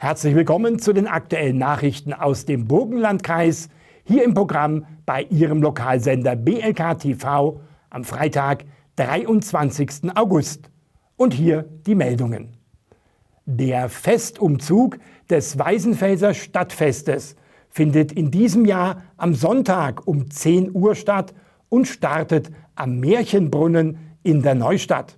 Herzlich willkommen zu den aktuellen Nachrichten aus dem Burgenlandkreis, hier im Programm bei Ihrem Lokalsender BLK TV am Freitag, 23. August. Und hier die Meldungen. Der Festumzug des Weißenfelser Stadtfestes findet in diesem Jahr am Sonntag um 10 Uhr statt und startet am Märchenbrunnen in der Neustadt.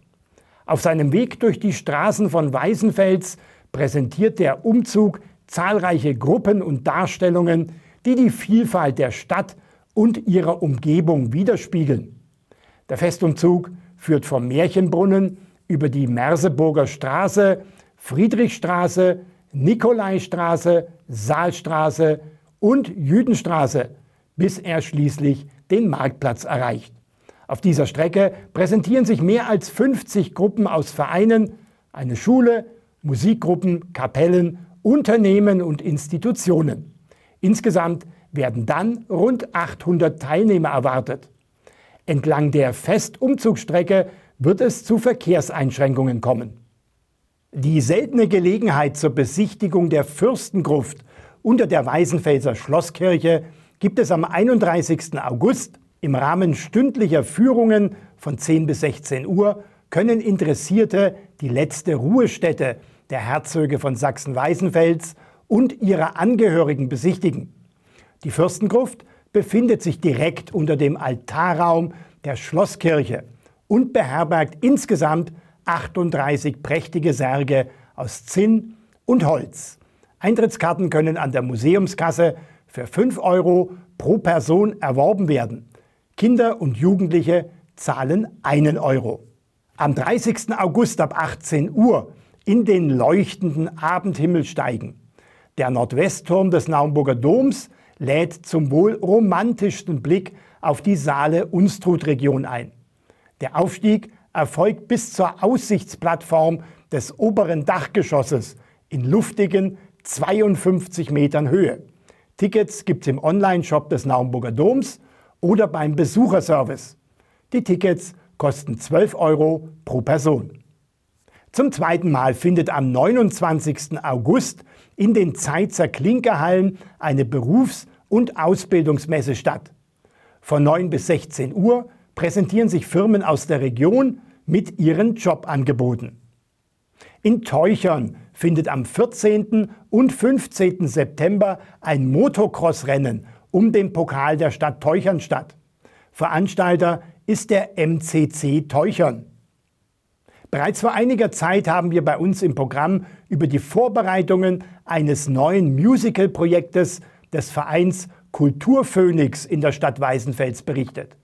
Auf seinem Weg durch die Straßen von Weißenfels präsentiert der Umzug zahlreiche Gruppen und Darstellungen, die die Vielfalt der Stadt und ihrer Umgebung widerspiegeln. Der Festumzug führt vom Märchenbrunnen über die Merseburger Straße, Friedrichstraße, Nikolaistraße, Saalstraße und Jüdenstraße, bis er schließlich den Marktplatz erreicht. Auf dieser Strecke präsentieren sich mehr als 50 Gruppen aus Vereinen, eine Schule, Musikgruppen, Kapellen, Unternehmen und Institutionen. Insgesamt werden dann rund 800 Teilnehmer erwartet. Entlang der Festumzugsstrecke wird es zu Verkehrseinschränkungen kommen. Die seltene Gelegenheit zur Besichtigung der Fürstengruft unter der Weißenfelser Schlosskirche gibt es am 31. August. Im Rahmen stündlicher Führungen von 10 bis 16 Uhr können Interessierte die letzte Ruhestätte der Herzöge von Sachsen-Weißenfels und ihrer Angehörigen besichtigen. Die Fürstengruft befindet sich direkt unter dem Altarraum der Schlosskirche und beherbergt insgesamt 38 prächtige Särge aus Zinn und Holz. Eintrittskarten können an der Museumskasse für 5 Euro pro Person erworben werden. Kinder und Jugendliche zahlen einen Euro. Am 30. August ab 18 Uhr in den leuchtenden Abendhimmel steigen. Der Nordwestturm des Naumburger Doms lädt zum wohl romantischsten Blick auf die Saale-Unstrut-Region ein. Der Aufstieg erfolgt bis zur Aussichtsplattform des oberen Dachgeschosses in luftigen 52 Metern Höhe. Tickets gibt es im Online-Shop des Naumburger Doms oder beim Besucherservice. Die Tickets kosten 12 Euro pro Person. Zum zweiten Mal findet am 29. August in den Zeitzer Klinkerhallen eine Berufs- und Ausbildungsmesse statt. Von 9 bis 16 Uhr präsentieren sich Firmen aus der Region mit ihren Jobangeboten. In Teuchern findet am 14. und 15. September ein Motocross-Rennen um den Pokal der Stadt Teuchern statt. Veranstalter ist der MCC Teuchern. Bereits vor einiger Zeit haben wir bei uns im Programm über die Vorbereitungen eines neuen Musical-Projektes des Vereins Kulturphönix in der Stadt Weißenfels berichtet.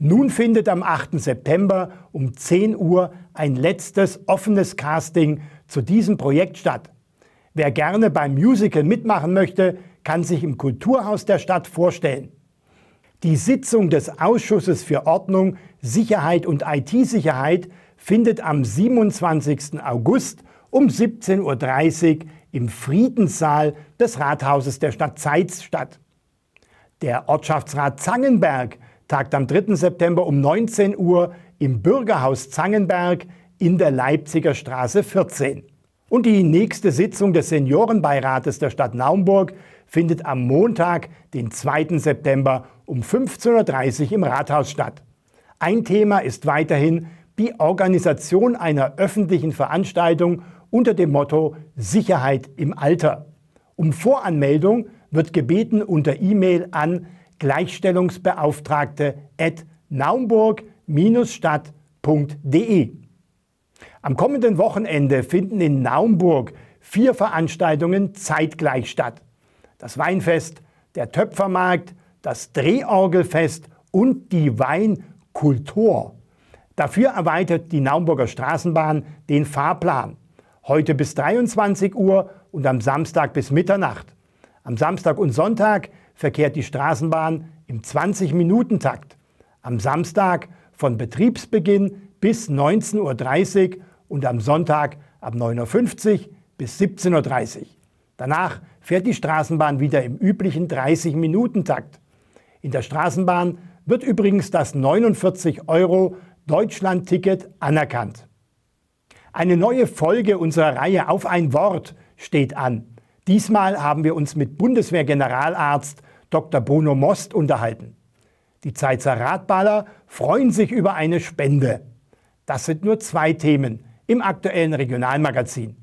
Nun findet am 8. September um 10 Uhr ein letztes offenes Casting zu diesem Projekt statt. Wer gerne beim Musical mitmachen möchte, kann sich im Kulturhaus der Stadt vorstellen. Die Sitzung des Ausschusses für Ordnung, Sicherheit und IT-Sicherheit findet am 27. August um 17.30 Uhr im Friedenssaal des Rathauses der Stadt Zeitz statt. Der Ortschaftsrat Zangenberg tagt am 3. September um 19 Uhr im Bürgerhaus Zangenberg in der Leipziger Straße 14. Und die nächste Sitzung des Seniorenbeirates der Stadt Naumburg findet am Montag, den 2. September um 15.30 Uhr im Rathaus statt. Ein Thema ist weiterhin die Organisation einer öffentlichen Veranstaltung unter dem Motto Sicherheit im Alter. Um Voranmeldung wird gebeten unter E-Mail an Gleichstellungsbeauftragte at naumburg stadtde Am kommenden Wochenende finden in Naumburg vier Veranstaltungen zeitgleich statt. Das Weinfest, der Töpfermarkt, das Drehorgelfest und die Weinkultur. Dafür erweitert die Naumburger Straßenbahn den Fahrplan. Heute bis 23 Uhr und am Samstag bis Mitternacht. Am Samstag und Sonntag verkehrt die Straßenbahn im 20-Minuten-Takt. Am Samstag von Betriebsbeginn bis 19.30 Uhr und am Sonntag ab 9.50 Uhr bis 17.30 Uhr. Danach fährt die Straßenbahn wieder im üblichen 30-Minuten-Takt. In der Straßenbahn wird übrigens das 49 Euro Deutschland-Ticket anerkannt. Eine neue Folge unserer Reihe Auf ein Wort steht an. Diesmal haben wir uns mit Bundeswehr-Generalarzt Dr. Bruno Most unterhalten. Die Zeizer Radballer freuen sich über eine Spende. Das sind nur zwei Themen im aktuellen Regionalmagazin.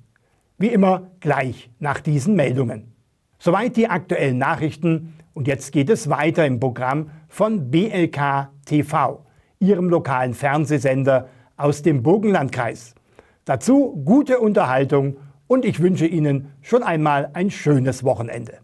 Wie immer gleich nach diesen Meldungen. Soweit die aktuellen Nachrichten und jetzt geht es weiter im Programm von BLK TV ihrem lokalen Fernsehsender aus dem Burgenlandkreis. Dazu gute Unterhaltung und ich wünsche Ihnen schon einmal ein schönes Wochenende.